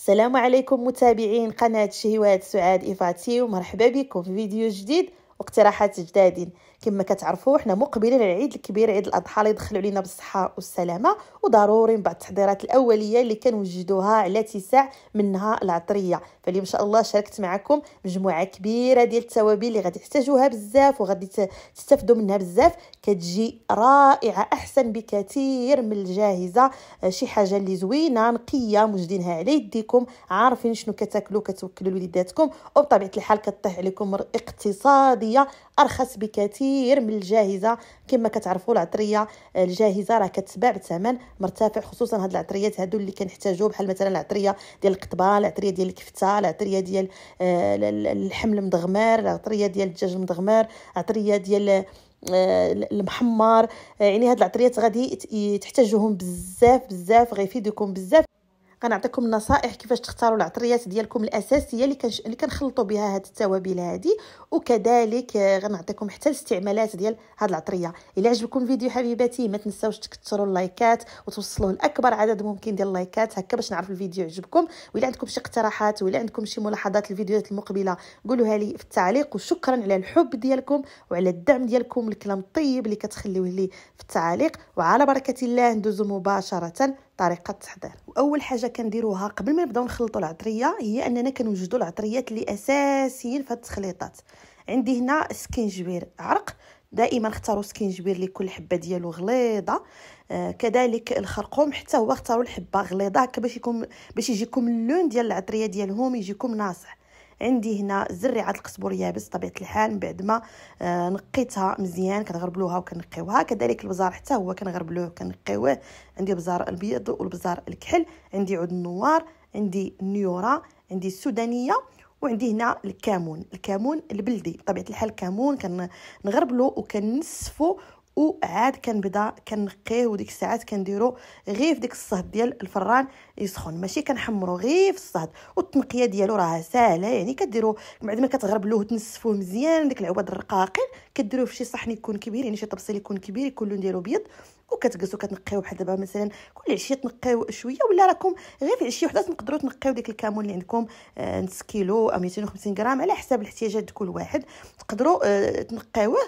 السلام عليكم متابعين قناة شهوات سعاد إفاتي ومرحبا بكم في فيديو جديد واقتراحات جدادين كما كتعرفوا حنا مقبلين على العيد الكبير عيد الاضحى اللي يدخلوا علينا بالصحه والسلامه وضروري من بعد التحضيرات الاوليه اللي كنوجدوها على تسع منها العطريه فاليوم ان شاء الله شاركت معكم مجموعه كبيره ديال التوابل اللي غادي تحتاجوها بزاف وغادي تستافدوا منها بزاف كتجي رائعه احسن بكثير من الجاهزه آه، شي حاجه اللي زوينه نقيه مجدينها على يديكم عارفين شنو كتاكلوا كتوكلوا لوليداتكم وبطبيعه الحال كطيح عليكم اقتصادي العطريه ارخص بكثير من الجاهزه كما كتعرفوا العطريه الجاهزه راه كتباع بثمن مرتفع خصوصا هاد العطريات هادو اللي كنحتاجو بحال مثلا العطريه ديال القطبه العطريه ديال الكفته العطريه ديال الحمل آه، المدغمر العطريه ديال الدجاج المدغمر العطريه ديال آه، المحمر يعني هاد العطريات غادي تحتاجوهم بزاف بزاف غيفيدكم بزاف غنعطيكم نصائح كيفاش تختاروا العطريات ديالكم الاساسيه اللي كنش... اللي كنخلطوا بها هاد التوابل هادي وكذلك آه، غنعطيكم حتى الاستعمالات ديال هاد العطريه الا عجبكم الفيديو حبيباتي ما تنساوش تكثروا اللايكات وتوصلوه لاكبر عدد ممكن ديال اللايكات هكا باش نعرف الفيديو عجبكم ولا عندكم شي اقتراحات ولا عندكم شي ملاحظات الفيديوهات المقبله قولوها لي في التعليق وشكرا على الحب ديالكم وعلى الدعم ديالكم الكلام الطيب اللي كتخليوه لي في التعليق وعلى بركه الله ندوزو مباشره طريقه التحضير واول حاجه كنديروها قبل ما نبداو نخلطوا العطريه هي اننا كنوجدوا العطريات اللي اساسيين في التخليطات عندي هنا سكينجبير عرق دائما اختاروا سكينجبير اللي كل حبه ديالو غليظه آه كذلك الخرقوم حتى هو اختاروا الحبه غليظه هكا باش يكون باش يجيكم اللون ديال العطريه ديالهم يجيكم ناصح عندي هنا زريعه القزبر يابس طبيعه الحال من بعد ما آه، نقيتها مزيان كنغربلوها وكنقيوها كذلك البزار حتى هو كنغربلوه وكنقيوه عندي البزار البيض والبزار الكحل عندي عود النوار عندي النيوره عندي السودانيه وعندي هنا الكمون الكمون البلدي بطبيعه الحال الكمون كنغربلو وكنسفو وعاد كنبدا كنقيه وديك الساعات كنديرو غير في ديك الصهد ديال الفران يسخن ماشي كنحمرو غير في الصهد والتنقيه ديالو راه ساهله يعني كديرو بعد ما كتغربلوه وتنسفوه مزيان داك العواد الرقاقين كديروه في شي صحن يكون كبير يعني شي طبسيل يكون كبير يكون لون ديالو بيض وكتجلسوا كتنقيو بحال دابا مثلا كل عشيه تنقيو شويه ولا راكم غير في عشيه وحده تنقدرو تنقيو ديك الكامون اللي عندكم آه، نص كيلو او آه، 250 غرام على حساب الاحتياجات كل واحد تقدروا آه، تنقيوه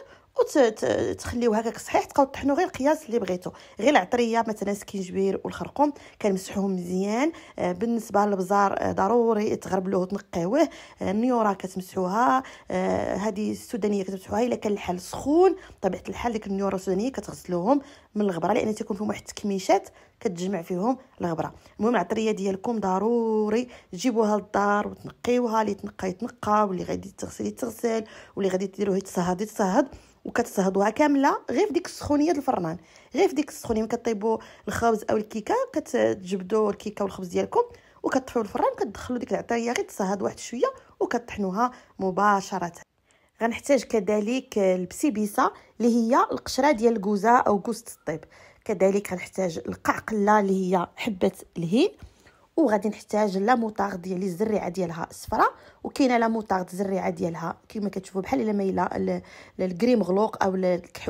وتخليوه هكاك صحيح تبقاو طحنو غير القياس اللي بغيتو غير العطريه مثلا سكينجبير والخرقوم كنمسحوهم مزيان آه، بالنسبه للبزار آه، ضروري تغربلوه وتنقيوه آه، النيوره كتمسحوها هذه السودانيه كتمسحوها الا كان الحال سخون طبيعه الحال ديك النيوره السودانيه كتغسلوهم من الغبره لان تيكون فيهم واحد التكميشات كتجمع فيهم الغبره المهم العطريه ديالكم ضروري تجيبوها للدار وتنقيوها اللي تنقى يتنقى واللي غادي تغسل يتغسل واللي غادي ديروه يتصهد يتصهد وكتصهدوها كامله غير في ديك السخونيه الفران غير في ديك السخونيه ملي كطيبوا الخبز او الكيكه كتجبدوا الكيكه والخبز ديالكم وكتطفيو الفران كتدخلوا ديك العطريه غير تصهد واحد شويه وكتطحنوها مباشره غنحتاج كذلك البسيبيسا اللي هي القشره ديال الكوزه او كوزه الطيب كذلك غنحتاج القعقله اللي هي حبه الهيل وغادي نحتاج لا موطار ديالي الزريعه ديالها صفراء وكاينه لا موطار الزريعه ديالها كما كتشوفوا بحال الا مايله الكريم غلوق او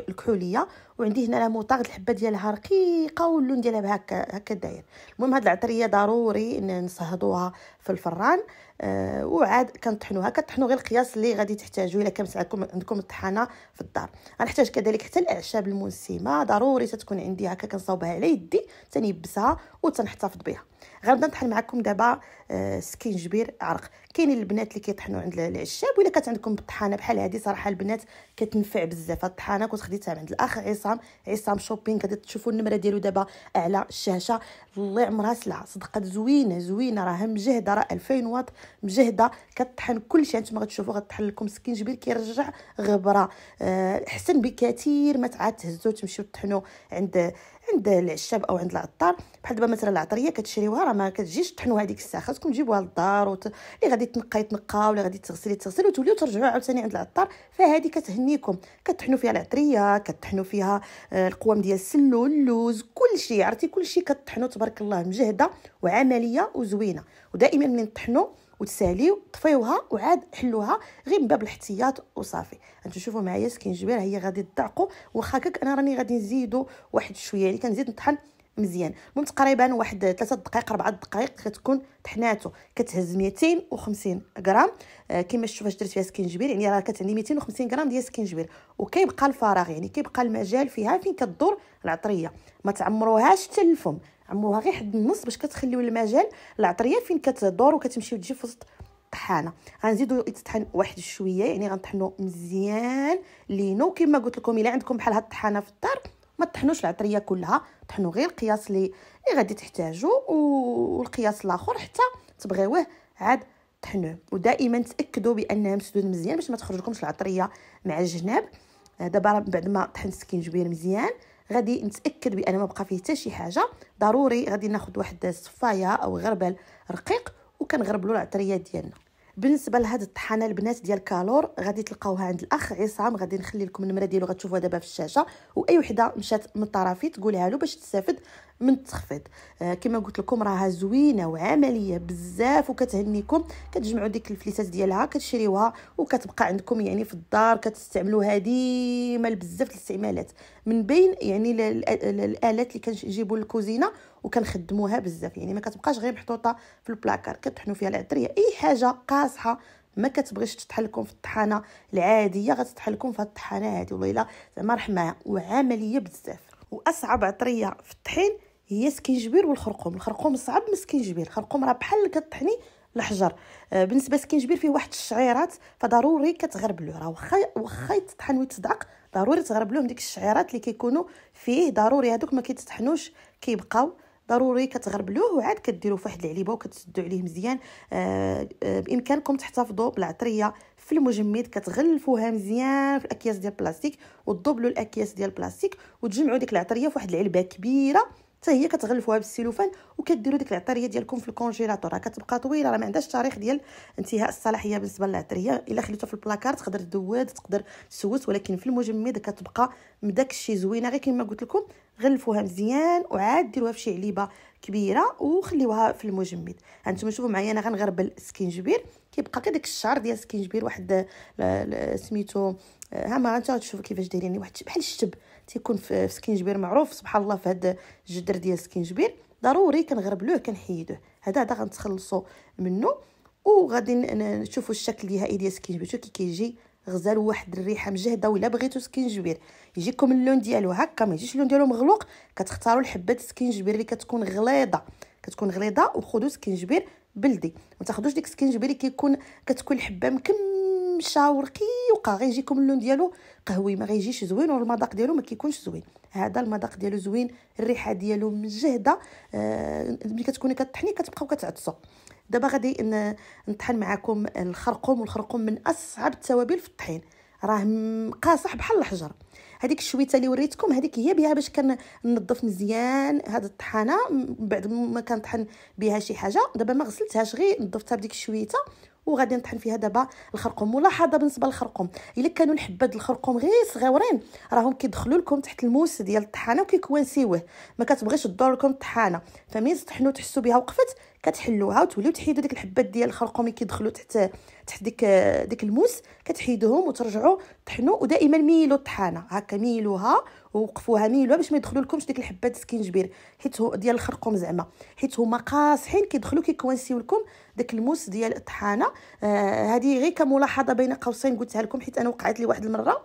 الكحوليه وعندي هنا لا موطار الحبه ديالها رقيقه واللون ديالها هكا هكا داير المهم هاد العطريه ضروري نصهدوها في الفران آه وعاد كنطحنوها كطحنوا غير القياس اللي غادي تحتاجوه الا كانت عندكم الطحانه في الدار غنحتاج كذلك حتى الاعشاب المنسمه ضروري تتكون عندي هكا كنصاوبها على يدي تنيبسها وتنحتفظ بها غنبدا نطحن معكم دابا آه، سكينجبير عرق كاينين البنات اللي كيطحنوا عند العشاب ولا كانت عندكم الطحانه بحال هذه صراحه البنات كتنفع بزاف هاد الطحانه كنت خديتها عند الاخ عصام عصام شوبينغ غادي تشوفوا النمره ديالو دابا على الشاشه الله يعمرها سلعه صدقه زوينه زوينه راها مجهده راه 2000 واط مجهده كطحن كلشي انتما غتشوفوا غطحن لكم سكينجبير كيرجع غبره آه، احسن بكثير ما تعاد تهزوا تمشيو تطحنوا عند عند العشاب او عند العطار بحال دابا مثلا العطريه كتشريوها راه ما كتجيش تطحنوا هذيك الساعه خاصكم تجيبوها للدار وت... اللي غادي تنقى يتنقى واللي غادي تغسل يتغسل وتوليو ترجعوا عاوتاني عند العطار فهذه كتهنيكم كتحنوا فيها العطريه كتحنوا فيها آه، القوام ديال السلو اللوز كلشي عرفتي كلشي كتحنوا تبارك الله مجهده وعمليه وزوينه ودائما من تحنوا وتساليو طفيوها وعاد حلوها غير من باب الاحتياط وصافي انتم شوفوا معايا سكينجبير هي غادي تدعقوا واخا انا راني غادي نزيدو واحد شويه يعني كنزيد نطحن مزيان المهم تقريبا واحد ثلاثة دقائق أربعة دقائق كتكون طحناتو كتهز ميتين وخمسين غرام آه، كيما شتو فاش درت فيها سكينجبير يعني راه كتعني ميتين وخمسين غرام ديال السكينجبير وكيبقى الفراغ يعني كيبقى المجال فيها فين كدور العطريه ما تعمروهاش حتى الفم عمروها غير حد النص باش كتخليو المجال العطريه فين كتدور وكتمشي وتجي في وسط طحانه غنزيدو يتطحن واحد شويه يعني غنطحنو مزيان لينو كيما قلت لكم الا عندكم بحال هاد الطحانه في الدار ما تطحنوش العطريه كلها طحنوا غير القياس اللي غادي تحتاجو والقياس الاخر حتى تبغيوه عاد طحنوه ودائما تاكدوا بانها مسدود مزيان باش ما تخرجكمش العطريه مع الجناب آه، دابا بعد ما طحنت السكينجبير مزيان غادي نتاكد بان ما بقى فيه حتى شي حاجه ضروري غادي ناخذ واحد الصفايه او غربل رقيق وكنغربلو العطريه ديالنا بالنسبه لهاد الطحانه البنات ديال كالور غادي تلقاوها عند الاخ عصام غادي نخلي لكم النمره ديالو غتشوفوها دابا في الشاشه واي وحده مشات من طرفي تقولها له باش تستافد من التخفيض آه كما قلت لكم راها زوينه وعمليه بزاف وكتهنيكم كتجمعوا ديك الفليسات ديالها كتشريوها وكتبقى عندكم يعني في الدار كتستعملوها ديما لبزاف الاستعمالات من بين يعني الالات اللي كنجيبوا للكوزينه وكنخدموها بزاف يعني ما كتبقاش غير محطوطه في البلاكار كتحنوا فيها العطريه اي حاجه قاصحه ما كتبغيش تطحن لكم في الطحانه العاديه غتطحن لكم في الطحانه هذه والله الا زعما رحمه وعمليه بزاف واصعب عطريه في الطحين هي سكينجبير والخرقوم الخرقوم صعب من سكينجبير الخرقوم راه بحال كطحني الحجر آه، بالنسبه لسكينجبير فيه واحد الشعيرات فضروري كتغربلوه راه واخا واخا يتطحن ويتصدعق ضروري تغربلوهم ديك الشعيرات اللي كيكونوا فيه ضروري هذوك ما كيتطحنوش كيبقاو ضروري كتغربلوه وعاد كديرو فواحد العليبه وكتسدوا عليه مزيان آه، آه، بامكانكم تحتفظوا بالعطريه في المجمد كتغلفوها مزيان في الاكياس ديال البلاستيك وتضبلوا الاكياس ديال البلاستيك وتجمعوا ديك العطريه في واحد العلبه كبيره حتى هي كتغلفوها بالسيلوفان وكديروا ديك العطريه ديالكم في الكونجيلاتور راه كتبقى طويله راه ما عندهاش تاريخ ديال انتهاء الصلاحيه بالنسبه للعطريه الا خليتها في البلاكار تقدر تدود تقدر تسوس ولكن في المجمد كتبقى بداك زوينه غير كما قلت لكم غلفوها مزيان وعاد ديروها في شي عليبه كبيره وخليوها في المجمد هانتوما شوفوا معايا انا غنغربل السكينجبير كيبقى غير داك الشعر ديال السكينجبير واحد سميتو ها ما انت تشوفوا كيفاش دايرين يعني واحد بحال الشتب تيكون في سكينجبير معروف سبحان الله في هذا الجدر ديال سكينجبير ضروري كنغربلوه كنحيدوه هذا هذا غنتخلصوا منه وغادي نشوفوا الشكل النهائي ديال سكينجبير شوف كي كيجي غزال واحد الريحه مجهده ولا بغيتو سكينجبير يجيكم اللون ديالو هكا ما يجيش اللون ديالو مغلوق كتختاروا الحبه السكينجبير اللي كتكون غليظه كتكون غليظه وخذوا سكينجبير بلدي ما تاخذوش ديك السكينجبير اللي كيكون كتكون الحبه مكمله مشاور كيوقع غيجيكم اللون ديالو قهوي ما غيجيش زوين والمذاق ديالو ما كيكونش زوين هذا المذاق ديالو زوين الريحه ديالو مجهده آه ملي كتكوني كطحني كتبقاو كتعطسوا دابا غادي نطحن معكم الخرقوم والخرقوم من اصعب التوابل في الطحين راه قاصح بحال الحجر هذيك الشويته اللي وريتكم هذيك هي بها باش كننظف مزيان هاد الطحانه بعد ما كنطحن بها شي حاجه دابا ما غسلتهاش غير نظفتها بديك الشويته وغادي نطحن فيها دابا الخرقوم ملاحظه بالنسبه للخرقوم الا كانوا الحبات الخرقوم غير صغيورين راهم كيدخلوا لكم تحت الموس ديال الطحانه وكيكونسيوه ما كتبغيش تضر لكم الطحانه فمين تطحنوا تحسوا بها وقفت كتحلوها وتوليو تحيدوا ديك الحبات ديال الخرقوم اللي كيدخلوا تحت تحت ديك ديك الموس كتحيدوهم وترجعوا طحنوا ودائما ميلوا الطحانه هكا ميلوها ووقفوها ميلوها باش ما يدخلوا لكمش ديك الحبات سكينجبير حيت هو ديال الخرقوم زعما حيت هما قاصحين كيدخلوا كيكونسيو لكم داك الموس ديال الطحانه هذه آه، غير كملاحظه بين قوسين قلتها لكم حيت انا وقعت لي واحد المره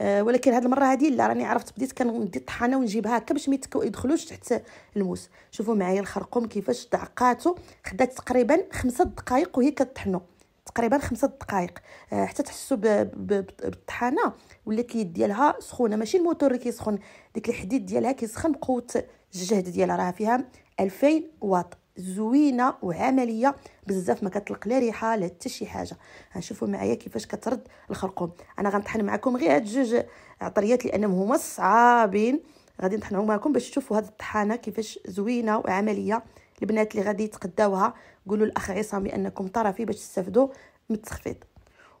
آه، ولكن هاد المره هادي لا راني عرفت بديت كندي الطحانه ونجيبها هكا باش ما يدخلوش تحت الموس شوفوا معايا الخرقوم كيفاش دعقاتو خدات تقريبا خمسة دقائق وهي كطحنو تقريبا خمسة دقائق آه، حتى تحسوا بالطحانه ولات اليد ديالها سخونه ماشي الموتور اللي كيسخن ديك الحديد ديالها كيسخن بقوه الجهد ديالها راه فيها 2000 واط زوينه وعمليه بزاف ما كتلق لا ريحه لا حتى شي حاجه غنشوفوا معايا كيفاش كترد الخرقوم انا غنطحن معكم غير هاد جوج عطريات لانهم هما صعابين غادي نطحنهم معكم باش تشوفوا هاد الطحانه كيفاش زوينه وعمليه البنات اللي غادي يتقداوها قولوا الاخ عصام بانكم طرفي باش تستافدوا من التخفيض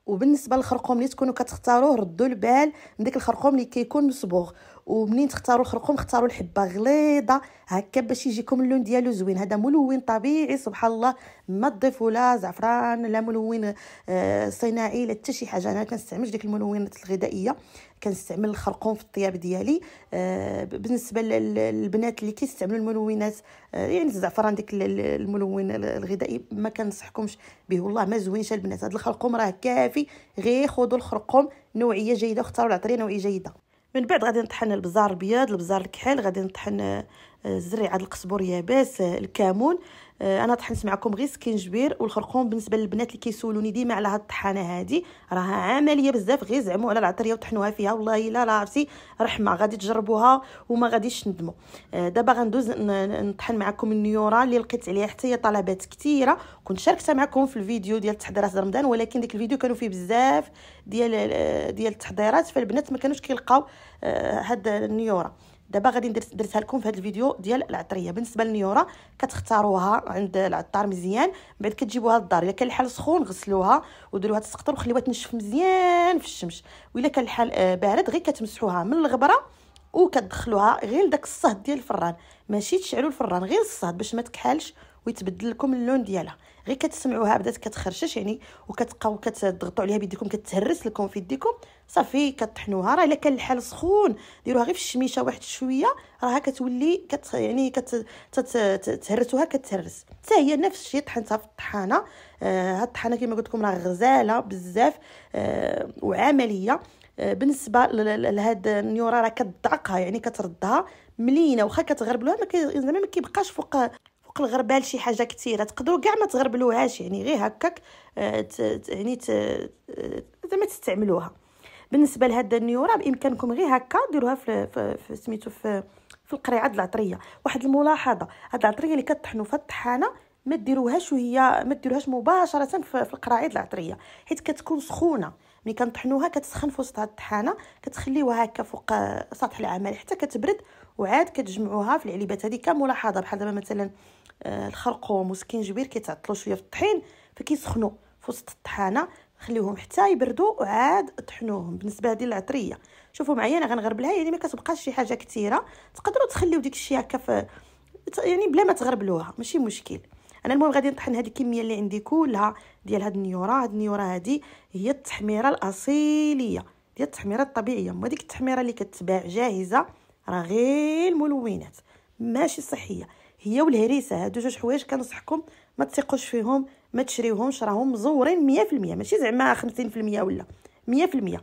وبالنسبه للخرقوم اللي تكونوا كتختاروه ردوا البال من داك الخرقوم اللي كيكون مصبوغ ومنين تختاروا الخرقوم اختاروا الحبه غليظه هكا باش يجيكم اللون ديالو زوين هذا ملون طبيعي سبحان الله ما تضيفوا لا زعفران لا ملون آه، صناعي لا حتى شي حاجه انا كنستعملش ديك الملونات الغذائيه كنستعمل الخرقوم في الطياب ديالي آه، بالنسبه للبنات اللي كيستعملوا الملونات آه، يعني الزعفران ديك الملون الغذائي ما كنصحكمش به والله ما زوينش البنات هذا الخرقوم راه كافي غير خذوا الخرقوم نوعيه جيده اختاروا العطريه نوعيه جيده من بعد غادي نطحن البزار البياض البزار الكحل غادي نطحن الزريعه القزبر يابس آه، الكمون آه، انا طحنت معكم غير سكينجبير والخرقوم بالنسبه للبنات اللي كيسولوني ديما على هاد الطحانه هادي راها عمليه بزاف غير زعموا على العطريه وطحنوها فيها والله الا لا عرفتي رحمه غادي تجربوها وما غاديش ندموا آه، دابا غندوز نطحن معكم النيوره اللي لقيت عليها حتى هي طلبات كثيره كنت شاركتها معكم في الفيديو ديال تحضيرات رمضان ولكن ديك الفيديو كانوا فيه بزاف ديال ديال التحضيرات فالبنات ما كانوش كيلقاو هاد النيوره دابا غادي ندير درتها لكم في هذا الفيديو ديال العطريه بالنسبه للنيوره كتختاروها عند العطار مزيان من بعد كتجيبوها للدار الا كان الحال سخون غسلوها وديروها تسقطر وخليوها تنشف مزيان في الشمس والا كان الحال آه، بارد غير كتمسحوها من الغبره وكتدخلوها غير لداك الصهد ديال الفران ماشي تشعلوا الفران غير الصهد باش ما تكحلش ويتبدل لكم اللون ديالها غير كتسمعوها بدات كتخرشش يعني وكتبقاو كتضغطوا عليها بيديكم كتهرس لكم في يديكم صافي كطحنوها راه الا كان الحال سخون ديروها غير في الشميشه واحد شويه راها كتولي كت يعني كتهرسوها كت كتهرس حتى هي نفس الشيء طحنتها في الطحانه آه هاد الطحانه كما قلت لكم راه غزاله بزاف آه وعمليه آه بالنسبه لهاد النيوره راه كتضعقها يعني كتردها ملينه واخا كتغربلوها زعما ما كيبقاش فوق الغربال شي حاجه كثيره تقدروا كاع ما تغربلوهاش يعني غير هكاك آه، يعني آه، زعما تستعملوها بالنسبه لهذا النيورا بامكانكم غير هكا ديروها في, في, سميتو في في القريعه العطريه واحد الملاحظه هاد العطريه اللي كطحنوا في الطحانه ما ديروهاش وهي ما ديروهاش مباشره في, القراعي العطريه حيت كتكون سخونه ملي كنطحنوها كتسخن في وسط هاد الطحانه كتخليوها هكا فوق آه، سطح العمل حتى كتبرد وعاد كتجمعوها في العلبات هذه كملاحظه بحال دابا مثلا آه، الخرقوم والسكينجبير كيتعطلوا شويه في الطحين فكيسخنوا في وسط الطحانه خليهم حتى يبردوا وعاد طحنوهم بالنسبه هذه العطريه شوفوا معايا انا غنغربلها يعني ما كتبقاش شي حاجه كثيره تقدروا تخليو ديك الشيء هكا يعني بلا ما تغربلوها ماشي مشكل انا المهم غادي نطحن هذه الكميه اللي عندي كلها ديال هاد النيوره هاد النيوره هذه هي التحميره الاصيليه ديال التحميره الطبيعيه ما ديك التحميره اللي كتباع جاهزه راه غير الملونات ماشي صحيه هي والهريسه هادو جوج حوايج كنصحكم ما تثقوش فيهم ما تشريوهمش راهم مزورين 100% ماشي زعما 50% ولا 100%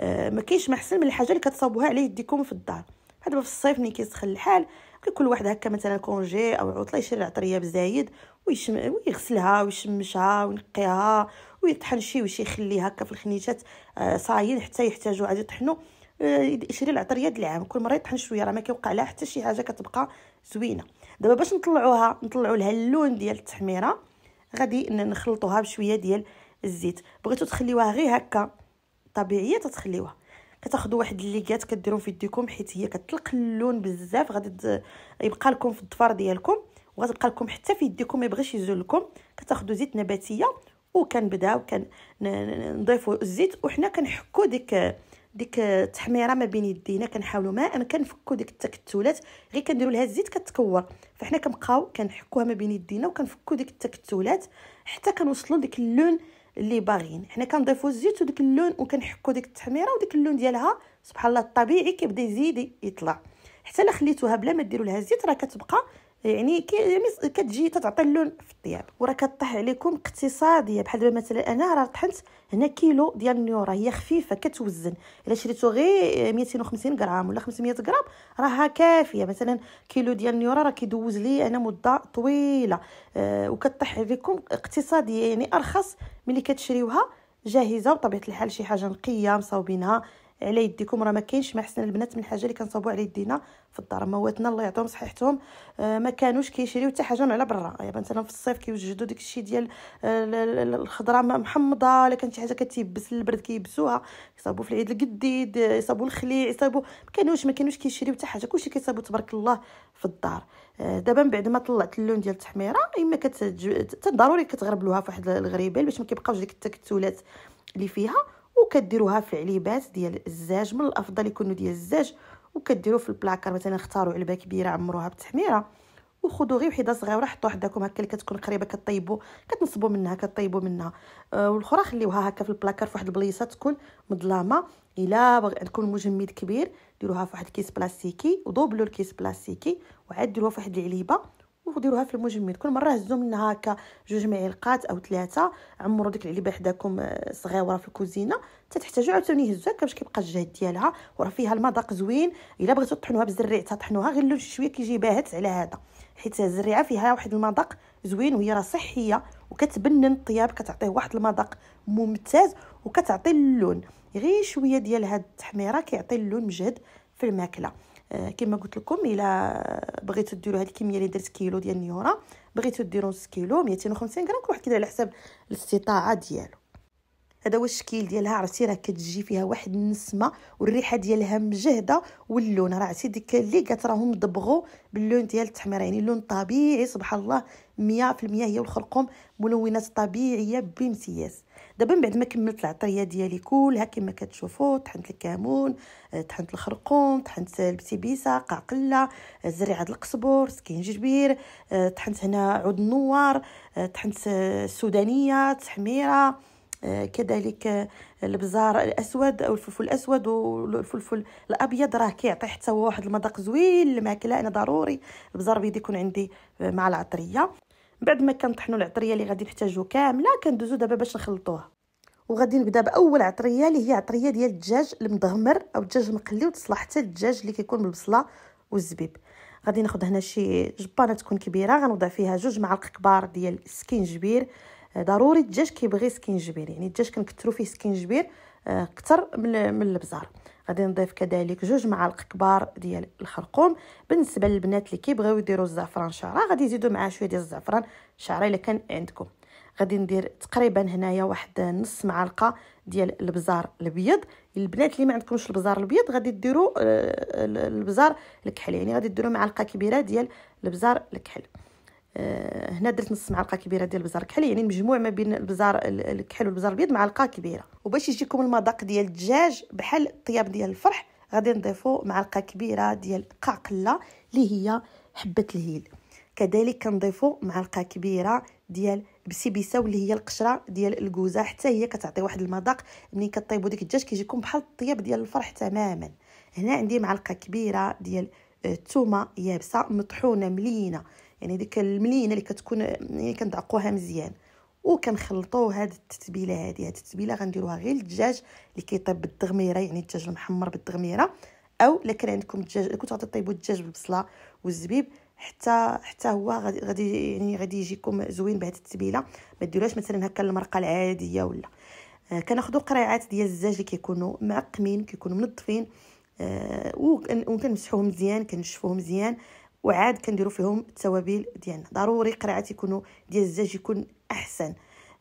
آه ما كاينش محسن من الحاجه اللي كتصاوبوها على يديكم في الدار بحال دابا في الصيف ملي كيسخن الحال كل واحد هكا مثلا كونجي او عطله يشري العطريه بزايد ويشم ويغسلها ويشمشها وينقيها ويطحن شي وشي يخليه هكا في الخنيشات آه صايين حتى يحتاجوا عاد يطحنوا آه يشري العطريه د العام كل مره يطحن شويه راه ما كيوقع لها حتى شي حاجه كتبقى زوينه دابا باش نطلعوها نطلعو لها اللون ديال التحميره غادي نخلطوها بشويه ديال الزيت بغيتو تخليوها غير هكا طبيعيه تتخليوها كتاخذوا واحد الليكات كديرهم في يديكم حيت هي كتلق اللون بزاف غادي يبقى لكم في الظفار ديالكم وغتبقى لكم حتى في يديكم ما يبغيش يزول لكم كتاخذوا زيت نباتيه وكنبداو كنضيفوا الزيت وحنا كنحكوا ديك ديك التحميره ما بين يدينا كنحاولوا ما امكن نفكوا ديك التكتلات غير كنديروا لها الزيت كتكور فحنا كنبقاو كنحكوها ما بين يدينا وكنفكوا ديك التكتلات حتى كنوصلوا ديك اللون اللي باغيين حنا كنضيفوا الزيت وديك اللون وكنحكوا ديك التحميره وديك اللون ديالها سبحان الله الطبيعي كيبدا يزيد يطلع حتى لا خليتوها بلا ما ديروا لها الزيت راه كتبقى يعني كي يعني كتجي تتعطي اللون في الطياب وراه كطيح عليكم اقتصاديه بحال مثلا انا راه طحنت هنا كيلو ديال النيوره هي خفيفه كتوزن الا شريتو غير 250 غرام ولا 500 غرام راها كافيه مثلا كيلو ديال النيوره راه كيدوز لي انا مده طويله أه وكطيح عليكم اقتصاديه يعني ارخص ملي كتشريوها جاهزه بطبيعه الحال شي حاجه نقيه مصاوبينها على يديكم راه ما كاينش ما احسن البنات من حاجه اللي كنصاوبوا على يدينا في الدار مواتنا الله يعطيهم صحيحتهم آه، ما كانوش كيشريو حتى حاجه على برا يعني مثلا في الصيف كيوجدوا داك الشيء ديال آه، الخضره محمضه الا كانت شي حاجه كتيبس البرد كيبسوها يصابوا في العيد القديد آه، يصابوا الخليع يصابوا ما كانوش ما كانوش كيشريو حتى حاجه كلشي كيصابوا تبارك الله في الدار دابا من بعد ما طلعت اللون ديال التحميره اما ضروري كتغربلوها فواحد الغريبه باش ما كيبقاوش ديك التكتلات اللي فيها وكديروها في العليبات ديال الزاج من الافضل يكونوا ديال الزاج وكديروا في البلاكار مثلا اختاروا علبه كبيره عمروها بالتحميره وخذوا غير وحده صغيره حطوا حداكم هكا اللي كتكون قريبه كطيبوا كتنصبوا منها كطيبوا منها آه والاخرى خليوها هكا في البلاكار في واحد البليصه تكون مظلامه الا بغي تكون مجمد كبير ديروها في واحد الكيس بلاستيكي وضوبلوا الكيس بلاستيكي وعاد ديروها في واحد العليبه وديروها في المجمد كل مره هزوا منها هكا جوج معلقات او ثلاثه عمروا ديك العلبه حداكم آه، صغيره في الكوزينه تحتاجوا عاوتاني هزوها باش كيبقى الجهد ديالها وراه فيها المذاق زوين الا بغيتو طحنوها بالزريع تطحنوها غير لو شويه كيجي باهت على هذا حيت الزريعه فيها واحد المذاق زوين وهي راه صحيه وكتبنن الطياب كتعطيه واحد المذاق ممتاز وكتعطي اللون غير شويه ديال هاد التحميره كيعطي اللون مجهد في الماكله آه، كما قلت لكم الا بغيتو ديروا هذه الكميه اللي درت كيلو ديال النيوره بغيتو ديروا نص كيلو 250 غرام كل واحد كيدير على حساب الاستطاعه ديالو هذا هو الشكل ديالها عرفتي راه كتجي فيها واحد النسمه والريحه ديالها مجهده واللون راه عرفتي ديك اللي قالت راهم دبغوا باللون ديال التحمير يعني لون طبيعي سبحان الله 100% هي والخرقوم ملونات طبيعيه بامتياز دابا من بعد ما كملت العطريه ديالي كلها كما كتشوفوا طحنت الكمون آه، طحنت الخرقوم طحنت البتيبيسه قعقله آه، زريعه القزبر سكينجبير آه، طحنت هنا عود النوار طحنت السودانيه تحميره كذلك البزار الاسود او الفلفل الاسود والفلفل الابيض راه كيعطي حتى هو واحد المذاق زوين للماكله انا ضروري البزار الابيض يكون عندي مع العطريه بعد ما كنطحنوا العطريه اللي غادي نحتاجو كامله كندوزو دابا باش نخلطوها وغادي نبدا باول عطريه اللي هي عطريه ديال الدجاج المدهمر او الدجاج المقلي وتصلح حتى الدجاج اللي كيكون بالبصله والزبيب غادي ناخذ هنا شي جبانه تكون كبيره غنوضع فيها جوج معالق كبار ديال السكينجبير آه، ضروري الدجاج كيبغي سكينجبير يعني الدجاج كنكثروا فيه سكينجبير آه، اكثر من البزار غادي نضيف كذلك جوج معالق كبار ديال الخرقوم بالنسبه للبنات اللي كيبغيو يديروا الزعفران شعره غادي يزيدوا معاه شويه ديال الزعفران شعره الا كان عندكم غادي ندير تقريبا هنايا واحد نص معلقه ديال البزار الابيض البنات اللي ما عندكمش البزار الابيض غادي ديروا آه، البزار الكحل يعني غادي ديروا معلقه كبيره ديال البزار الكحل آه، هنا درت نص معلقه كبيره ديال البزار كحل يعني المجموع ما بين البزار الكحل والبزار البيض معلقه كبيره وباش يجيكم المذاق ديال الدجاج بحال الطياب ديال الفرح غادي نضيفو معلقه كبيره ديال قاقله اللي هي حبه الهيل كذلك كنضيفو معلقه كبيره ديال بسيبيسه واللي هي القشره ديال الكوزه حتى هي كتعطي واحد المذاق ملي كطيبوا ديك الدجاج كيجيكم بحال الطياب ديال الفرح تماما هنا عندي معلقه كبيره ديال الثومه آه، يابسه مطحونه ملينه يعني ديك الملينه اللي كتكون يعني كندعقوها مزيان كنخلطو هاد التتبيله هادي هاد التتبيله غنديروها غير الدجاج اللي كيطيب بالدغميره يعني الدجاج المحمر بالدغميره او الا كان عندكم الدجاج كنتو غتطيبوا الدجاج بالبصله والزبيب حتى حتى هو غادي غادي يعني غادي يجيكم زوين بهاد التتبيله ما ديروهاش مثلا هكا المرقه العاديه ولا آه كناخذوا قريعات ديال الزاج اللي كيكونوا معقمين كيكونوا منظفين آه وكنمسحوه مزيان كنشفوه مزيان آه وعاد كنديروا فيهم التوابل ديالنا ضروري قرعات يكونوا ديال الزاج يكون احسن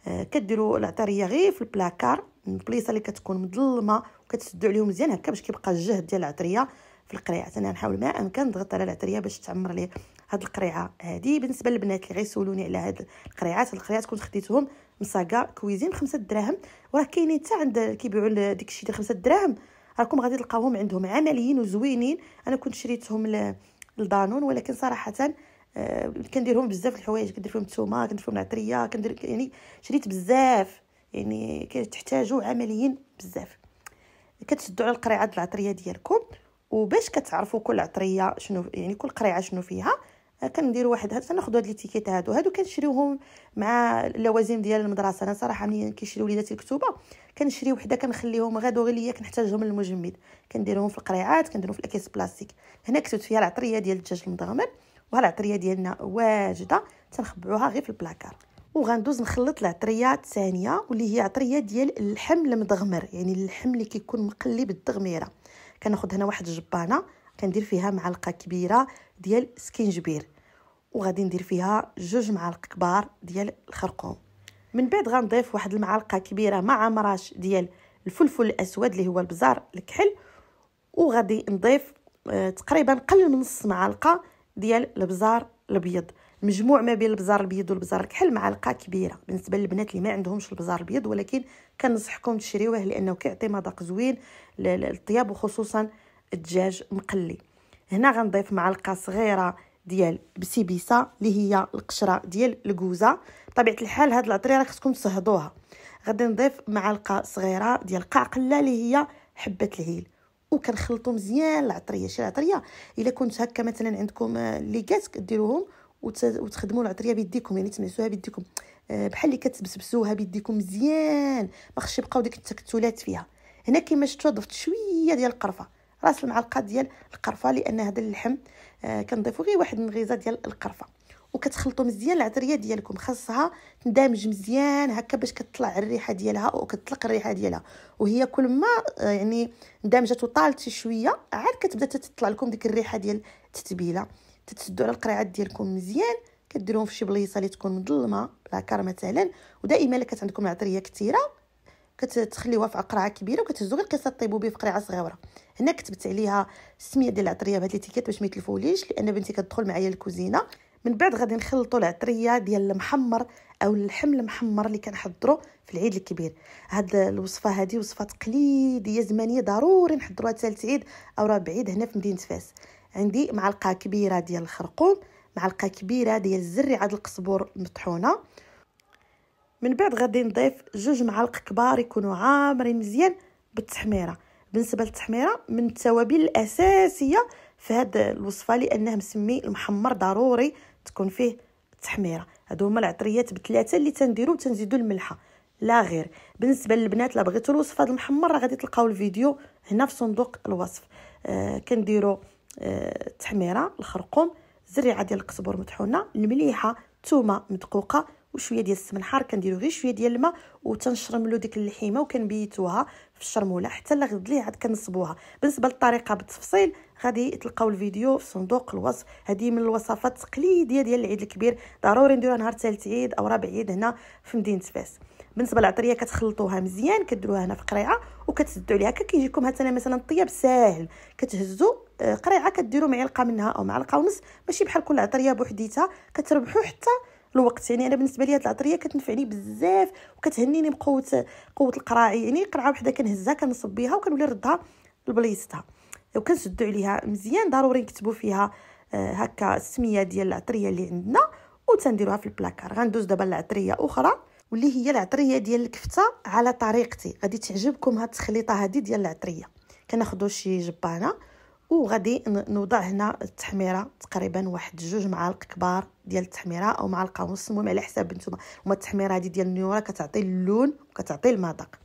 آه، كديروا العطريه غير في البلاكار البليصه اللي كتكون مظلمه وكتسدوا عليهم مزيان هكا باش كيبقى الجهد ديال العطريه في القريعات انا نحاول ما امكن نضغط على العطريه باش تعمر لي هاد القريعه هادي بالنسبه للبنات اللي غيسولوني على هاد القريعات هاد القريعات كنت خديتهم من كويزين بخمسة دراهم وراه كاينين حتى عند كيبيعوا داكشي ديال خمسة دراهم راكم غادي تلقاوهم عندهم عمليين وزوينين انا كنت شريتهم ل... لدانون ولكن صراحه آه كنديرهم بزاف الحوايج كندير فيهم التومة كندير فيهم العطريه كندير يعني شريت بزاف يعني كتحتاجو عمليا بزاف كتشدو على القريعه العطريه ديالكم وباش كتعرفوا كل عطريه شنو يعني كل قريعه شنو فيها آه، كندير واحد هاد فناخذ هاد ليتيكيت هادو هادو كنشريوهم مع اللوازم ديال المدرسه انا صراحه ملي كيشريو وليداتي الكتوبه كنشري وحده كنخليهم غادو غير ليا كنحتاجهم للمجمد كنديرهم في القريعات كنديرهم في الاكياس بلاستيك هنا كتبت فيها العطريه ديال الدجاج المضغمر وهالعطريه ديالنا واجده تنخبعوها غير في البلاكار وغندوز نخلط العطريه الثانيه واللي هي عطريه ديال اللحم المدغمر يعني اللحم اللي كيكون مقلي بالدغميره كناخذ هنا واحد الجبانه كندير فيها معلقه كبيره ديال سكينجبير وغادي ندير فيها جوج معالق كبار ديال الخرقوم من بعد غنضيف واحد المعلقه كبيره مع مراش ديال الفلفل الاسود اللي هو البزار الكحل وغادي نضيف آه، تقريبا قل من نص معلقه ديال البزار الابيض مجموع ما بين البزار الابيض والبزار الكحل معلقه كبيره بالنسبه للبنات اللي ما عندهمش البزار الابيض ولكن كنصحكم تشريوه لانه كيعطي مذاق زوين للطياب وخصوصا الدجاج مقلي هنا غنضيف معلقه صغيره ديال بسيبيسه اللي هي القشره ديال الكوزه طبيعه الحال هاد العطريه راه خصكم تصهدوها غادي نضيف معلقه صغيره ديال قعقله اللي هي حبه العيل وكنخلطو مزيان العطريه شي العطريه الا كنت هكا مثلا عندكم آه، لي كاس ديروهم وتخدموا العطريه بيديكم يعني تمعسوها بيديكم آه، بحال اللي كتبسبسوها بيديكم مزيان ما خصش يبقاو ديك التكتلات فيها هنا كيما شفتوا ضفت شويه ديال القرفه راس المعلقه ديال القرفه لان هذا اللحم كنضيفوا آه، كنضيفو غير واحد النغيزه ديال القرفه وكتخلطوا مزيان العطريه ديالكم خاصها تندمج مزيان هكا باش كتطلع الريحه ديالها وكتطلق الريحه ديالها وهي كل ما آه، يعني اندمجت وطالت شويه عاد كتبدا تطلع لكم ديك الريحه ديال التتبيله تتسدوا على القريعات ديالكم مزيان كديروهم في شي بلايصه اللي تكون مظلمه بلاكار مثلا ودائما الا كانت عندكم العطريه كثيره كتخليوها في قرعه كبيره وكتهزو غير طيبو بيه في قرعه صغيره هنا كتبت عليها السميه ديال العطريه بهاد ليتيكيت باش ما يتلفوليش لان بنتي كتدخل معايا الكوزينه من بعد غادي نخلطوا العطريه ديال المحمر او اللحم المحمر اللي كنحضرو في العيد الكبير هاد الوصفه هادي وصفه تقليديه زمنيه ضروري نحضروها ثالث عيد او رابع عيد هنا في مدينه فاس عندي معلقه كبيره ديال الخرقوم معلقه كبيره ديال الزري عاد القزبور مطحونه من بعد غادي نضيف جوج معالق كبار يكونوا عامرين مزيان بالتحميره بالنسبه للتحميره من التوابل الاساسيه في هذه الوصفه لانه مسمي المحمر ضروري تكون فيه التحميره هادو هما العطريات بثلاثه اللي تنديرو تنزيدو الملحه لا غير بالنسبه للبنات لا بغيتو الوصفه المحمر غادي تلقاو الفيديو هنا في صندوق الوصف آه كنديروا آه التحميره الخرقوم زريعه ديال القزبر مطحونه المليحه ثومه مدقوقه وشويه ديال السمن حار كنديرو غير شويه ديال الماء وتنشرملو ديك اللحيمه وكنبيتوها في الشرموله حتى لغد غد ليه عاد كنصبوها بالنسبه للطريقه بالتفصيل غادي تلقاو الفيديو في صندوق الوصف هذه من الوصفات التقليديه ديال العيد الكبير ضروري نديروها نهار ثالث عيد او رابع عيد هنا في مدينه فاس بالنسبه للعطريه كتخلطوها مزيان كديروها هنا في قريعه وكتسدوا عليها كيجيكم مثلا مثلا الطياب ساهل كتهزوا آه، قريعه كديروا معلقه منها او معلقه ونص ماشي بحال كل عطريه بوحديتها كتربحوا حتى الوقت يعني انا بالنسبه لي هاد العطريه كتنفعني بزاف وكتهنيني بقوه قوه القراعي يعني قرعه وحده كنهزها كنصب بها وكنولي نردها لبليصتها وكنسدو عليها مزيان ضروري نكتبو فيها آه، هكا السميه ديال العطريه اللي عندنا وتنديروها في البلاكار غندوز دابا لعطريه اخرى واللي هي العطريه ديال الكفته على طريقتي غادي تعجبكم هاد التخليطه هادي ديال العطريه كناخذوا شي جبانه وغادي نوضع هنا التحميره تقريبا واحد جوج معالق كبار ديال التحميره او معلقه ونص المهم على حساب نتوما هما التحميره هذه ديال النيوره كتعطي اللون وكتعطي المذاق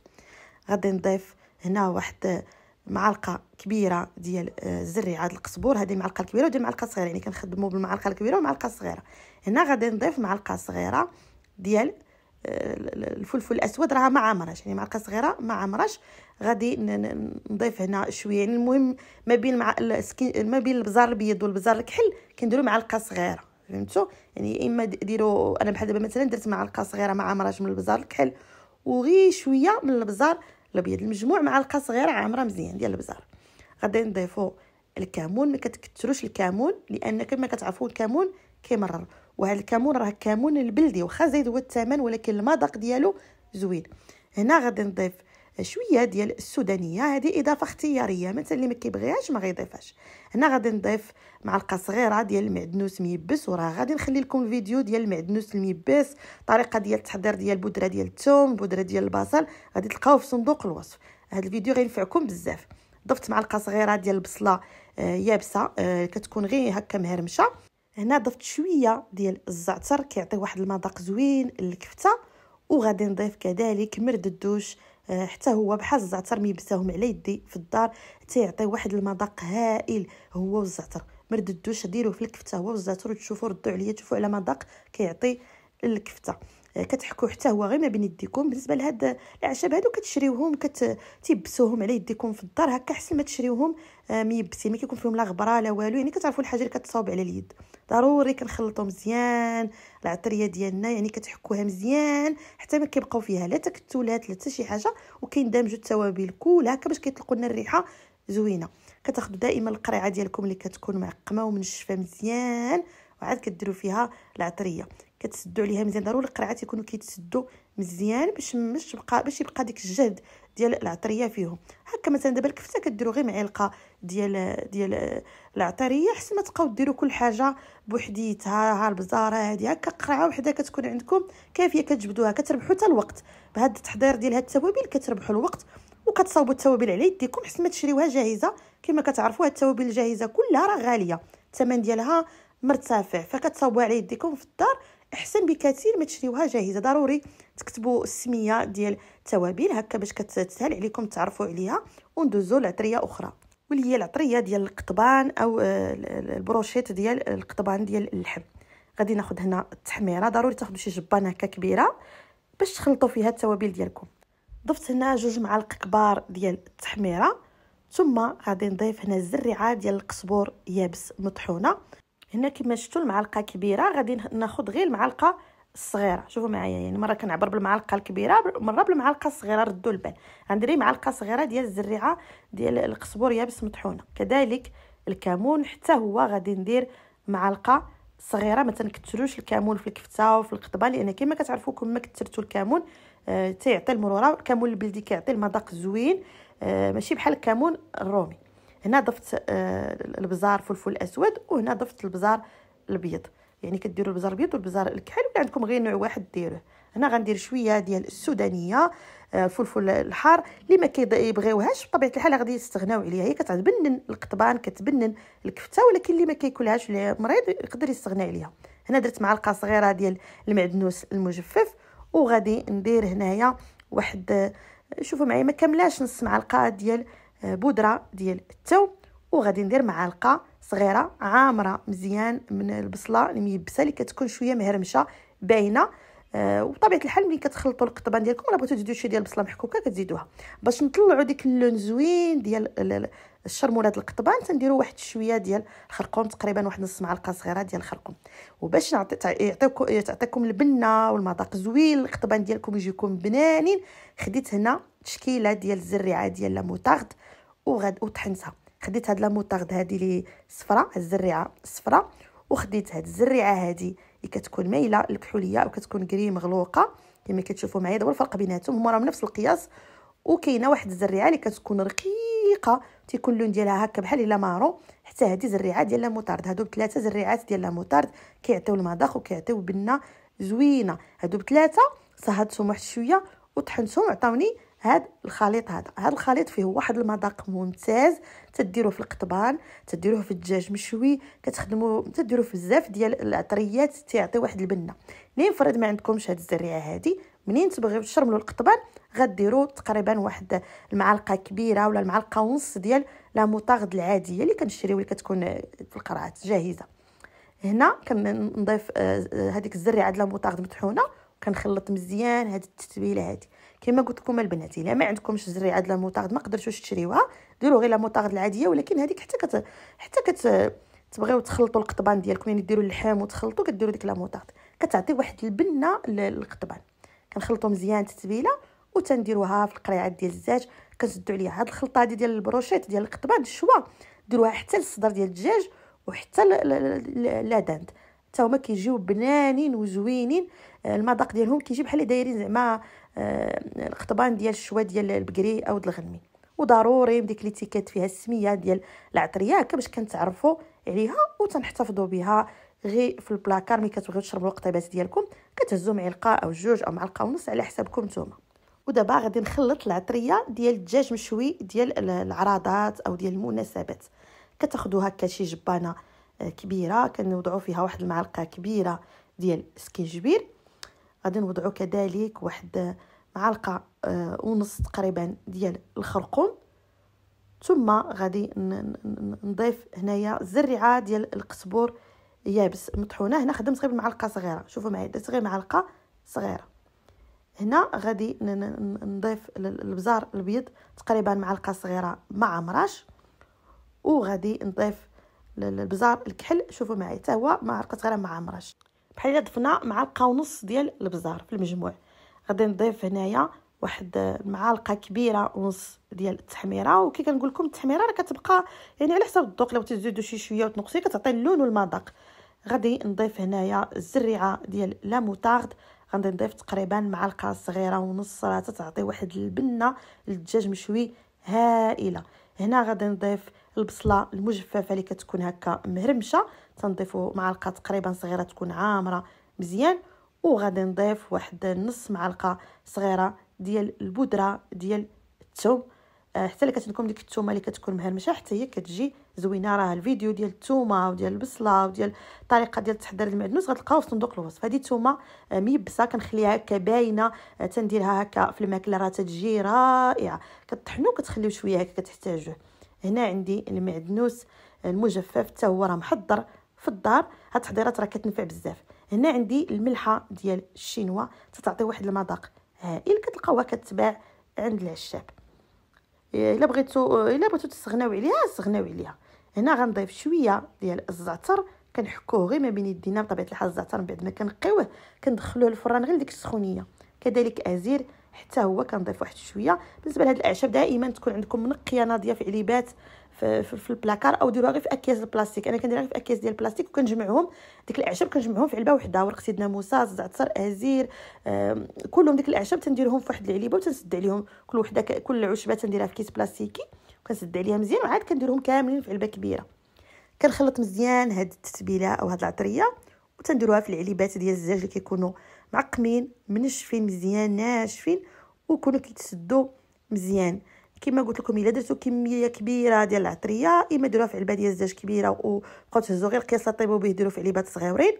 غادي نضيف هنا واحد معلقه كبيره ديال الزريعه آه، القزبور هذه المعلقه الكبيره ودي معلقه صغيره يعني كنخدموا بالمعلقه الكبيره والمعلقه الصغيره هنا غادي نضيف معلقه صغيره ديال الفلفل الاسود راه ما عامرش يعني معلقه صغيره ما عامرش غادي نضيف هنا شويه يعني المهم ما بين مع السكين ما بين البزار البيض والبزار الكحل كنديروا معلقه صغيره فهمتوا يعني اما ديروا انا بحال دابا مثلا درت معلقه صغيره ما عامراش من البزار الكحل وغي شويه من البزار الابيض المجموع معلقه صغيره عامره مزيان ديال البزار غادي نضيفوا الكمون ما كتكثروش الكمون لان كما كتعرفوا الكمون كيمرر الكمون راه كمون البلدي وخا زايد هو الثمن ولكن المذاق ديالو زوين هنا غادي نضيف شويه ديال السودانيه هذه اضافه اختياريه مثلا اللي ما كيبغيهاش ما غيضيفهاش هنا غادي نضيف معلقه صغيره ديال المعدنوس ميبس وراه غادي نخلي لكم فيديو ديال المعدنوس الميبس طريقه ديال التحضير ديال بودره ديال الثوم بودره ديال البصل غادي تلقاوه في صندوق الوصف هذا الفيديو غينفعكم بزاف ضفت معلقه صغيره ديال البصله آه، يابسه آه، كتكون غير هكا مهرمشه هنا ضفت شويه ديال الزعتر كيعطي واحد المذاق زوين للكفته وغادي نضيف كذلك مرد الدوش آه، حتى هو بحال الزعتر ميبساهم على يدي في الدار تيعطي واحد المذاق هائل هو والزعتر مرد الدوش ديروه في الكفته هو والزعتر وتشوفوا ردوا عليا تشوفوا على مذاق كيعطي الكفته كتحكوا حتى هو غير ما بين يديكم بالنسبه لهاد الاعشاب هادو كتشريوهم كتيبسوهم على يديكم في الدار هكا احسن ما تشريوهم آه، ميبسين ما كيكون فيهم لا غبره لا والو يعني كتعرفوا الحاجه اللي كتصاوب على اليد ضروري كنخلطو مزيان العطريه ديالنا يعني كتحكوها مزيان حتى ما كيبقاو فيها لا تكتلات لا حتى شي حاجه وكيندمجوا التوابل كلها هكا باش كيطلقوا لنا الريحه زوينه كتاخذوا دائما القريعه ديالكم اللي كتكون معقمه ومنشفه مزيان وعاد كديروا فيها العطريه كتسدو عليها مزيان ضروري القرعات يكونوا كيتسدو مزيان باش مش يبقى باش يبقى ديك الجهد ديال العطريه فيهم هكا مثلا دابا الكفته كديروا غير معلقه ديال ديال العطريه حسن ما تبقاو ديروا كل حاجه بوحديتها ها البزاره هادي هكا قرعه وحده كتكون عندكم كافيه كتجبدوها كتربحوا حتى الوقت بهاد التحضير ديال هاد التوابل كتربحوا الوقت وكتصاوبوا التوابل على يديكم حسن ما تشريوها جاهزه كما كتعرفوا هاد التوابل الجاهزه كلها راه غاليه الثمن ديالها مرتفع فكتصاوبوها على يديكم في الدار احسن بكثير ما تشريوها جاهزه ضروري تكتبوا السميه ديال التوابل هكا باش كتسهل عليكم تعرفوا عليها وندوزوا لعطريه اخرى واللي هي العطريه ديال القطبان او آه، البروشيت ديال القطبان ديال اللحم غادي ناخذ هنا التحميره ضروري تاخذوا شي جبانه هكا كبيره باش تخلطوا فيها التوابل ديالكم ضفت هنا جوج معالق كبار ديال التحميره ثم غادي نضيف هنا الزريعه ديال القزبور يابس مطحونه هنا كما شفتوا المعلقه كبيره غادي ناخذ غير المعلقه الصغيره شوفوا معايا يعني مره كنعبر بالمعلقه الكبيره مره بالمعلقه الصغيره ردوا البال غندير معلقه صغيره ديال الزريعه ديال القزبر يابس مطحونه كذلك الكمون حتى هو غادي ندير معلقه صغيره ما تنكثروش الكمون في الكفته وفي القطبه لان كما كتعرفوا كما كثرتوا الكمون آه، تيعطي المروره الكمون البلدي كيعطي المذاق زوين آه، ماشي بحال الكمون الرومي هنا ضفت آه، البزار فلفل اسود وهنا ضفت البزار الابيض يعني كديروا البزار الابيض والبزار الكحل ولا عندكم غير نوع واحد ديروه هنا غندير شويه ديال السودانيه الفلفل آه، الحار اللي ما كيبغيوهاش بطبيعه الحال غادي يستغناو عليها هي كتبنن القطبان كتبنن الكفته ولكن اللي ما كياكلهاش اللي مريض يقدر يستغنى عليها هنا درت معلقه صغيره ديال المعدنوس المجفف وغادي ندير هنايا واحد آه، شوفوا معايا ما كملاش نص معلقه ديال آه، بودره ديال التو وغادي ندير معلقه صغيره عامره مزيان من البصله الميبسه اللي كتكون شويه مهرمشه باينه آه، وطبيعه الحال ملي كتخلطوا القطبان ديالكم ولا بغيتو تزيدوا شويه ديال البصله محكوكه كتزيدوها باش نطلعوا ديك اللون زوين ديال الشرمولات القطبان تنديروا واحد شويه ديال الخرقوم تقريبا واحد نص معلقه صغيره ديال الخرقوم وباش يعطيكم تعطيكم البنه والمذاق زوين القطبان ديالكم يجيكم بنانين خديت هنا تشكيله ديال الزريعه ديال لاموطارد وغاد وطحنتها خديت هاد لاموطارد هادي اللي صفراء الزريعه الصفراء وخديت هاد الزريعه هادي اللي كتكون مايله الكحوليه وكتكون كري مغلوقه كما كتشوفوا معايا دابا الفرق بيناتهم هما راهم نفس القياس وكاينه واحد الزريعه اللي كتكون رقيقه تيكون اللون ديالها هكا بحال الا مارو حتى هادي زريعه ديال لاموطارد هادو بثلاثه زريعات ديال لاموطارد كيعطيو المذاق وكيعطيو بنه زوينه هادو بثلاثه صهدتهم واحد شويه وطحنتهم عطاوني هاد الخليط هذا هاد الخليط فيه واحد المذاق ممتاز تديروه في القطبان تديروه في الدجاج مشوي كتخدموا تديروه في بزاف ديال العطريات تيعطي واحد البنه لين فرد ما عندكمش هاد الزريعه هادي منين تبغيو تشرملوا القطبان غديروا تقريبا واحد المعلقه كبيره ولا المعلقه ونص ديال لا موطارد العاديه اللي كنشريو اللي كتكون في القرعات جاهزه هنا كنضيف هذيك آه، آه، الزريعه ديال لا موطارد مطحونه كنخلط مزيان هاد التتبيله هادي كما قلت لكم البنات الا ما عندكمش زريعه د لاموطارد ما قدرتوش تشريوها ديروا غير لاموطارد العاديه ولكن هذيك حتى كت حتى كت تبغيو تخلطوا القطبان ديالكم يعني ديروا اللحم وتخلطوا كديروا ديك لاموطارد كتعطي واحد البنه للقطبان كنخلطوا مزيان التتبيله وتنديروها في القريعه ديال الزاج كنسدوا عليها هاد الخلطه هذه ديال البروشيت ديال القطبان الشوا ديروها حتى للصدر ديال الدجاج وحتى لا حتى هما كيجيو بنانين وزوينين المذاق ديالهم كيجي بحال دايرين زعما آه، القطبان ديال الشوا ديال البكري او الغنمي وضروري ديك ليتيكات فيها السميه ديال العطريه هكا باش كنتعرفوا عليها وتنحتفظوا بها غير في البلاكار ملي كتبغيو تشربوا القطيبات ديالكم كتهزوا معلقه او جوج او معلقه ونص على حسابكم نتوما ودابا غادي نخلط العطريه ديال الدجاج مشوي ديال العراضات او ديال المناسبات كتاخذوا هكا شي جبانه آه، كبيره كنوضعوا فيها واحد المعلقه كبيره ديال سكينجبير غادي نوضعو كذلك واحد آه، معلقه آه، ونص تقريبا ديال الخرقوم ثم غادي نضيف هنايا زرعه ديال القزبور يابس مطحونه هنا خدمت غير بمعلقه صغيره شوفوا معايا درت غير معلقه صغيره هنا غادي نضيف البزار الابيض تقريبا معلقه صغيره ما عمراش وغادي نضيف البزار الكحل شوفوا معايا حتى هو معلقه صغيره ما عمراش بحال ضفنا معلقه ونص ديال البزار في المجموع غادي نضيف هنايا واحد معلقه كبيره ونص ديال التحميره وكي كنقول لكم التحميره راه كتبقى يعني على حسب الذوق لو تزيدوا شي شويه وتنقصي كتعطي اللون والمذاق غادي نضيف هنايا الزريعه ديال لا موتارد غادي نضيف تقريبا معلقه صغيره ونص راه تعطي واحد البنه للدجاج مشوي هائله هنا غادي نضيف البصله المجففه اللي كتكون هكا مهرمشه تنضيفو معلقه تقريبا صغيره تكون عامره مزيان وغادي نضيف واحد نص معلقه صغيره ديال البودره ديال الثوم آه، حتى اللي كتكون ديك الثومه اللي كتكون مهرمشه حتى هي كتجي زوينه راه الفيديو ديال الثومه وديال البصله وديال الطريقه ديال تحضير المعدنوس غتلقاوه في صندوق الوصف هذه الثومه آه، ميبسه كنخليها هكا باينه آه، تنديرها هكا في الماكله راه تتجي رائعه كطحنو كتخليو شويه هكا كتحتاجوه هنا عندي المعدنوس المجفف حتى هو راه محضر في الدار هاد التحضيرات راه كتنفع بزاف هنا عندي الملحه ديال الشينوا تتعطي واحد المذاق هائل كتلقاوها كتباع عند العشاب إيه، الا بغيتو الا بغيتو تستغناو عليها استغناو عليها هنا غنضيف شويه ديال الزعتر كنحكوه غير ما بين يدينا بطبيعه الحال الزعتر من بعد ما كنقيوه كندخلوه للفران غير ديك السخونيه كذلك ازير حتى هو كنضيف واحد شويه بالنسبه لهاد الاعشاب دائما تكون عندكم منقيه ناضيه في عليبات في, في, البلاكار او ديروها غير في اكياس البلاستيك انا كنديرها غير في اكياس ديال البلاستيك وكنجمعهم ديك الاعشاب كنجمعهم في علبه وحده ورق سيدنا موسى زعتر ازير كلهم ديك الاعشاب تنديرهم في واحد العليبه وتنسد عليهم كل وحده كل عشبه تنديرها في كيس بلاستيكي وكنسد عليها مزيان وعاد كنديرهم كاملين في علبه كبيره كنخلط مزيان هاد التتبيله او هاد العطريه وتنديروها في العليبات ديال الزاج اللي كيكونوا معقمين منشفين مزيان ناشفين ويكونوا كيتسدوا مزيان كما قلت لكم الا درتو كميه كبيره ديال العطريه اما ديروها في علبه ديال الزاج كبيره وبقاو تهزو غير القياس طيبو به ديروا في علبات صغيورين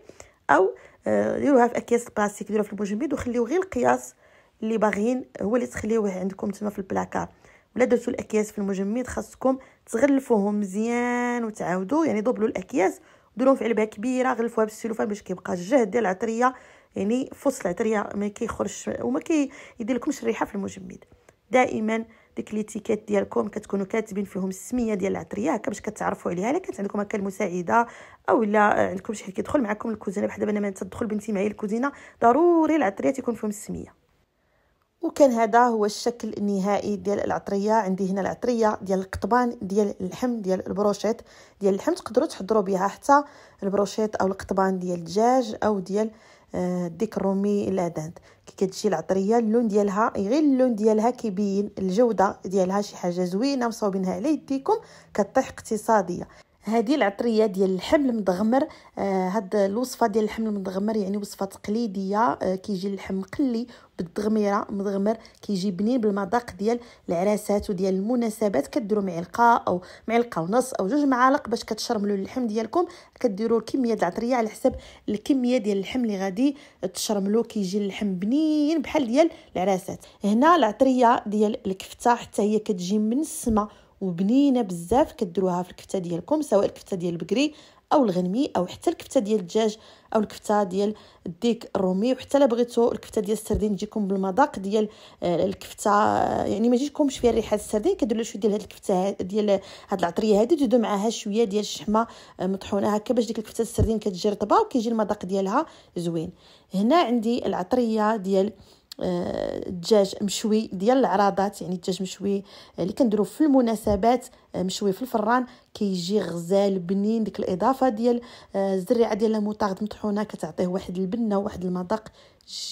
او آه، ديروها في اكياس البلاستيك ديروها في المجمد وخليو غير القياس اللي باغيين هو اللي تخليوه عندكم تما في البلاكار ولا درتو الاكياس في المجمد خاصكم تغلفوهم مزيان وتعاودوا يعني دوبلوا الاكياس ديروهم في علبه كبيره غلفوها بالسيلوفان باش كيبقى الجهد ديال العطريه يعني فصل العطريه ما كيخرجش وما كيدير لكمش الريحه في المجمد دائما ديك ليتيكات ديالكم كتكونوا كاتبين فيهم السميه ديال العطريه هكا باش كتعرفوا عليها الا كانت عندكم هكا المساعده او الا عندكم شي حد كيدخل معكم الكوزينه بحال دابا انا تدخل بنتي معايا الكوزينه ضروري العطريه تكون فيهم السميه وكان هذا هو الشكل النهائي ديال العطريه عندي هنا العطريه ديال القطبان ديال اللحم ديال البروشيط ديال اللحم تقدروا تحضروا بها حتى البروشيط او القطبان ديال الدجاج او ديال آه، ديك الرومي لا دانت كي كتجي العطريه اللون ديالها غير اللون ديالها كيبين الجوده ديالها شي حاجه زوينه مصوبينها على يديكم كطيح اقتصاديه هذه العطريه ديال الحمل المدغمر آه، هاد الوصفه ديال الحمل المدغمر يعني وصفه تقليديه آه، كيجي اللحم مقلي بالدغميره مدغمر كيجي بنين بالمذاق ديال العراسات وديال المناسبات كديروا معلقه او معلقه ونص او جوج معالق باش كتشرملوا اللحم ديالكم كديروا الكميه العطريه على حسب الكميه ديال اللحم اللي غادي تشرملو كيجي اللحم بنين بحال ديال العراسات هنا العطريه ديال الكفته حتى هي كتجي من السما وبنينه بزاف كديروها في الكفته ديالكم سواء الكفته ديال البكري او الغنمي او حتى الكفته ديال الدجاج او الكفته ديال الديك الرومي وحتى الا بغيتو الكفته ديال السردين تجيكم بالمذاق ديال آه، الكفته آه، يعني ما تجيكمش فيها ريحه السردين كديروا شويه ديال هاد الكفته ديال هاد العطريه هادي تدو معاها شويه ديال الشحمه آه، مطحونه هكا باش ديك الكفته السردين كتجي رطبه وكيجي المذاق ديالها زوين هنا عندي العطريه ديال الدجاج آه، مشوي ديال العراضات يعني الدجاج مشوي آه، اللي كنديرو في المناسبات آه، مشوي في الفران كيجي غزال بنين ديك الاضافه ديال الزريعه ديال الموطارد مطحونه كتعطيه واحد البنه واحد المذاق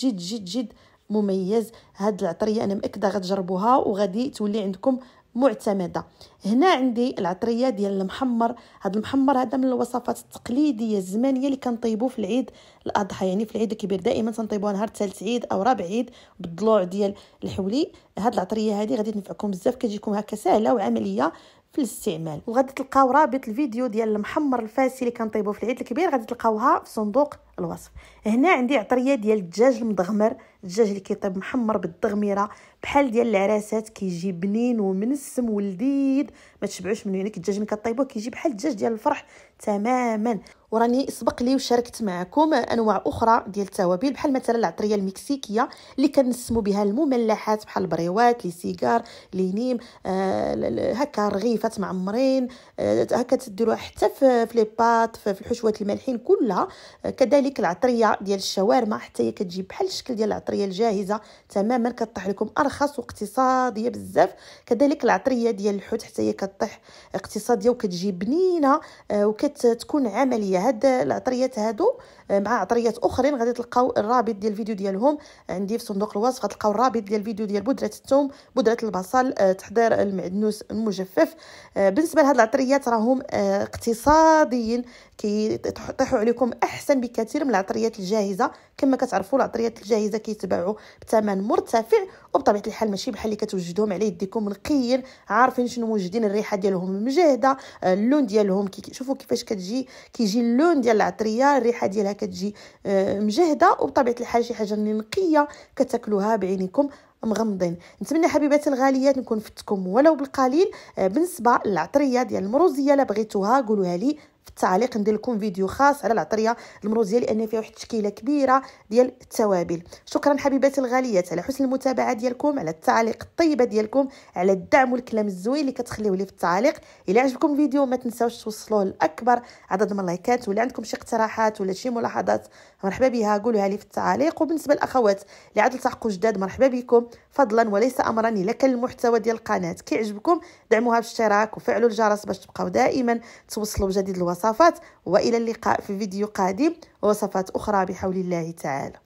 جد جد جد مميز هاد العطريه انا مأكده غتجربوها وغادي تولي عندكم معتمده هنا عندي العطريه ديال المحمر هذا المحمر هذا من الوصفات التقليديه الزمانيه اللي كنطيبوه في العيد الاضحى يعني في العيد الكبير دائما تنطيبوها نهار ثالث عيد او رابع عيد بالضلوع ديال الحولي هاد العطريه هذه غادي تنفعكم بزاف كتجيكم هكا سهله وعمليه في الاستعمال وغادي تلقاو رابط الفيديو ديال المحمر الفاسي اللي كنطيبوه في العيد الكبير غادي تلقاوها في صندوق الوصف هنا عندي عطريه ديال الدجاج المدغمر الدجاج اللي كيطيب محمر بالدغميره بحال ديال العراسات كيجي بنين ومنسم ولذيذ ما تشبعوش منه يعني الدجاج ملي كطيبوه كيجي بحال الدجاج ديال الفرح تماما وراني سبق لي وشاركت معكم انواع اخرى ديال التوابل بحال مثلا العطريه المكسيكيه اللي كنسمو بها المملحات بحال البريوات لي سيجار لي نيم آه هكا رغيفات معمرين آه هكا تديروها حتى في لي بات في الحشوات المالحين كلها آه كذلك العطريه ديال الشاورما حتى هي كتجي بحال الشكل ديال العطريه العطريه الجاهزه تماما كطيح لكم ارخص واقتصاديه بزاف كذلك العطريه ديال الحوت حتى هي كطيح اقتصاديه وكتجي بنينه آه، وكتكون عمليه هاد العطريات هادو آه، مع عطريات اخرين غادي تلقاو الرابط ديال الفيديو ديالهم عندي في صندوق الوصف غتلقاو الرابط ديال الفيديو ديال بودره الثوم بودره البصل آه، تحضير المعدنوس المجفف آه، بالنسبه لهاد العطريات راهم اقتصاديين كيطيحوا عليكم احسن بكثير من العطريات الجاهزه كما كتعرفوا العطريات الجاهزه كيتباعوا بثمن مرتفع وبطبيعه الحال ماشي بحال اللي كتوجدهم على يديكم نقيين عارفين شنو موجودين الريحه ديالهم مجهده اللون ديالهم كي شوفوا كيفاش كتجي كيجي اللون ديال العطريه الريحه ديالها كتجي آه، مجهده وبطبيعه الحال شي حاجه نقيه كتاكلوها بعينيكم مغمضين نتمنى حبيباتي الغاليات نكون فتكم ولو بالقليل آه، بالنسبه للعطريه ديال المروزيه لا بغيتوها قولوها لي في التعليق ندير لكم فيديو خاص على العطريه المروزيه لان فيها واحد التشكيله كبيره ديال التوابل شكرا حبيباتي الغاليات على حسن المتابعه ديالكم على التعليق الطيبه ديالكم على الدعم والكلام الزوين اللي كتخليوه لي في التعليق الى عجبكم الفيديو ما تنساوش توصلوه لاكبر عدد من اللايكات ولا عندكم شي اقتراحات ولا شي ملاحظات مرحبا بها قولوها لي في التعليق وبالنسبه للاخوات اللي عاد التحقوا جداد مرحبا بكم فضلا وليس امرا الا كان المحتوى ديال القناه كيعجبكم دعموها بالاشتراك وفعلوا الجرس باش تبقاو دائما توصلوا بجديد الوصفات والى اللقاء في فيديو قادم ووصفات اخرى بحول الله تعالى